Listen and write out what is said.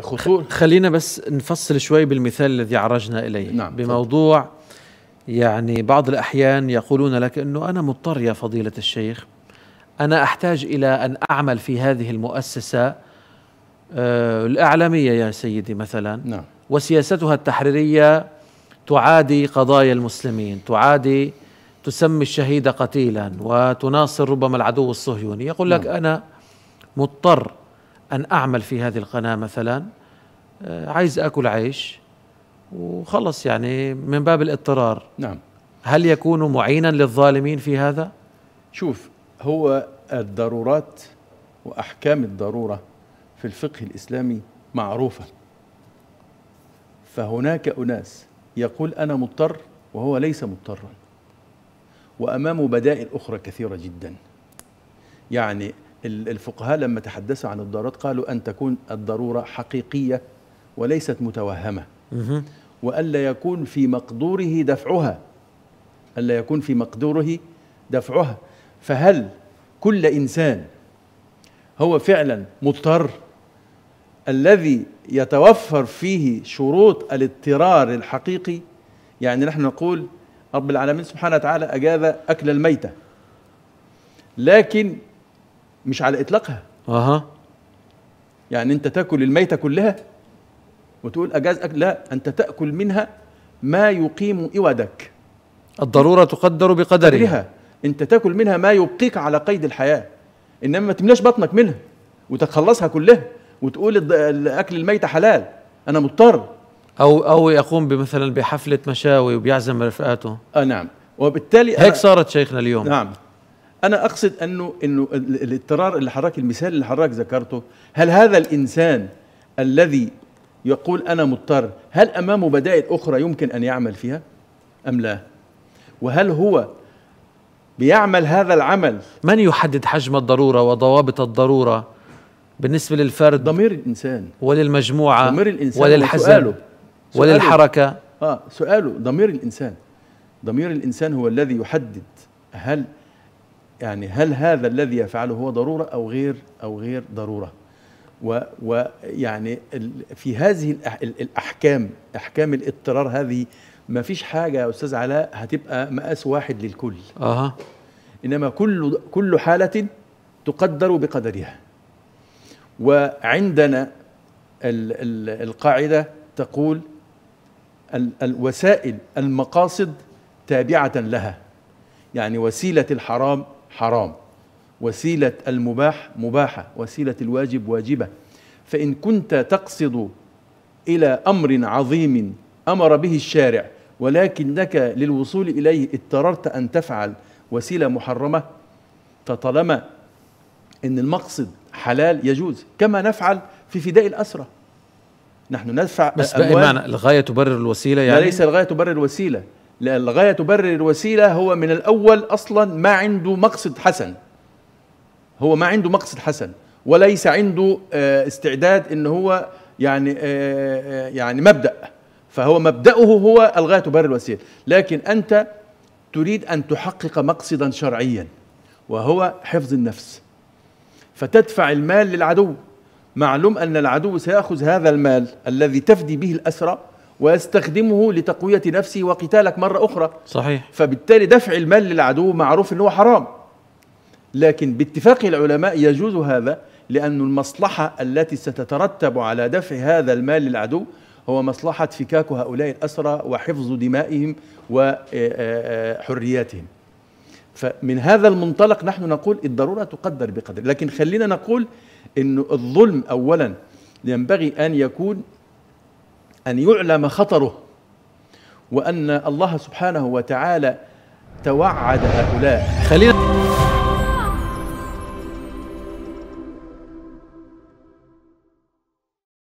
خطور خلينا بس نفصل شوي بالمثال الذي عرجنا اليه نعم بموضوع يعني بعض الاحيان يقولون لك انه انا مضطر يا فضيله الشيخ انا احتاج الى ان اعمل في هذه المؤسسه آه، الاعلاميه يا سيدي مثلا نعم وسياستها التحريريه تعادي قضايا المسلمين تعادي تسمي الشهيد قتيلا وتناصر ربما العدو الصهيوني يقول لك نعم. انا مضطر أن أعمل في هذه القناة مثلا آه، عايز أكل عيش وخلص يعني من باب الاضطرار نعم هل يكون معينا للظالمين في هذا؟ شوف هو الضرورات وأحكام الضرورة في الفقه الإسلامي معروفة فهناك أناس يقول أنا مضطر وهو ليس مضطرا وأمامه بدائل أخرى كثيرة جدا يعني الفقهاء لما تحدثوا عن الضرورات قالوا أن تكون الضرورة حقيقية وليست متوهمة وألا يكون في مقدوره دفعها ألا يكون في مقدوره دفعها فهل كل إنسان هو فعلا مضطر الذي يتوفر فيه شروط الاضطرار الحقيقي يعني نحن نقول رب العالمين سبحانه وتعالى أجاب أكل الميتة لكن مش على اطلاقها اها يعني انت تاكل الميته كلها وتقول اجاز أكل لا انت تاكل منها ما يقيم اودك الضروره تقدر بقدرها انت تاكل منها ما يبقيك على قيد الحياه انما ما تملاش بطنك منها وتخلصها كلها وتقول اكل الميته حلال انا مضطر او او يقوم مثلا بحفله مشاوي وبيعزم رفقاته اه نعم وبالتالي هيك صارت شيخنا اليوم نعم انا اقصد انه انه الاضطرار اللي حضرتك المثال اللي حضرتك ذكرته هل هذا الانسان الذي يقول انا مضطر هل امامه بدائل اخرى يمكن ان يعمل فيها ام لا وهل هو بيعمل هذا العمل من يحدد حجم الضروره وضوابط الضروره بالنسبه للفرد ضمير الانسان وللمجموعه ضمير الانسان وللحزن سؤاله. سؤاله وللحركه اه سؤاله ضمير الانسان ضمير الانسان هو الذي يحدد هل يعني هل هذا الذي يفعله هو ضرورة أو غير أو غير ضرورة ويعني في هذه الأحكام أحكام الاضطرار هذه ما فيش حاجة يا أستاذ علاء هتبقى مقاس واحد للكل أه. إنما كل كل حالة تقدر بقدرها وعندنا القاعدة تقول الوسائل المقاصد تابعة لها يعني وسيلة الحرام حرام وسيلة المباح مباحة وسيلة الواجب واجبة فإن كنت تقصد إلى أمر عظيم أمر به الشارع ولكنك للوصول إليه اضطررت أن تفعل وسيلة محرمة فطالما أن المقصد حلال يجوز كما نفعل في فداء الأسرة نحن ندفع بس بمعنى معنى الغاية تبرر الوسيلة يعني لا ليس الغاية تبرر الوسيلة لأن الغاية تبرر الوسيلة هو من الأول أصلا ما عنده مقصد حسن هو ما عنده مقصد حسن وليس عنده آه، استعداد ان هو يعني آه، آه، يعني مبدا فهو مبداه هو الغايه تبرر الوسيله لكن انت تريد ان تحقق مقصدا شرعيا وهو حفظ النفس فتدفع المال للعدو معلوم ان العدو سياخذ هذا المال الذي تفدي به الاسرى واستخدمه لتقويه نفسي وقتالك مره اخرى صحيح فبالتالي دفع المال للعدو معروف انه هو حرام لكن باتفاق العلماء يجوز هذا لأن المصلحة التي ستترتب على دفع هذا المال للعدو هو مصلحة فكاك هؤلاء الأسرى وحفظ دمائهم وحرياتهم آه، آه، آه، فمن هذا المنطلق نحن نقول الضرورة تقدر بقدر لكن خلينا نقول أن الظلم أولا ينبغي أن يكون أن يعلم خطره وأن الله سبحانه وتعالى توعد هؤلاء خلينا